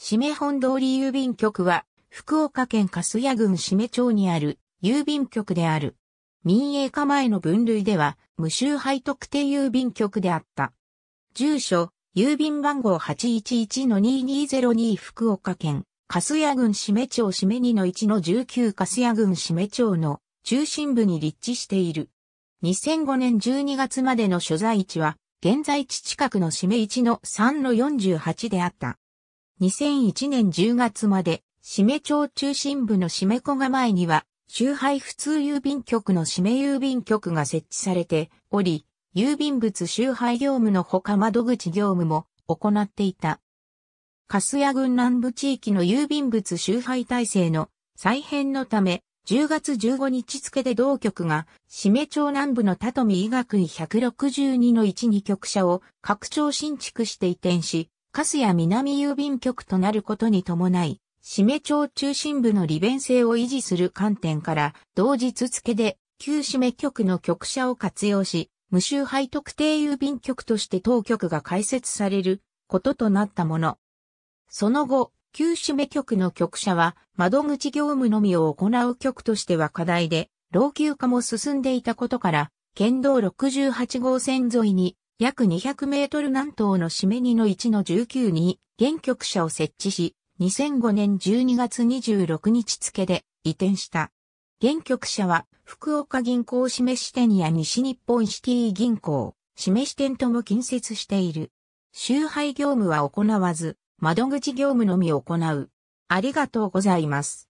締め本通り郵便局は、福岡県粕屋郡締め町にある郵便局である。民営化前の分類では、無臭配特定郵便局であった。住所、郵便番号811-2202福岡県、粕屋郡締め町締め2の1の19粕屋郡締め町の中心部に立地している。2005年12月までの所在地は、現在地近くの締め1の3の48であった。2001年10月まで、締め町中心部の締め子が前には、周配普通郵便局の締め郵便局が設置されており、郵便物周配業務のほか窓口業務も行っていた。カスヤ郡南部地域の郵便物周配体制の再編のため、10月15日付で同局が、締め町南部の田富医学院162の1 2局舎を拡張新築して移転し、粕谷南郵便局となることに伴い、締め町中心部の利便性を維持する観点から、同日付で旧締め局の局舎を活用し、無周配特定郵便局として当局が開設されることとなったもの。その後、旧締め局の局舎は窓口業務のみを行う局としては課題で、老朽化も進んでいたことから、県道68号線沿いに約200メートル南東の締め2の1の19に、原局舎を設置し、2005年12月26日付で移転した。原局舎は、福岡銀行め支店や西日本シティ銀行、め支店とも近接している。集配業務は行わず、窓口業務のみ行う。ありがとうございます。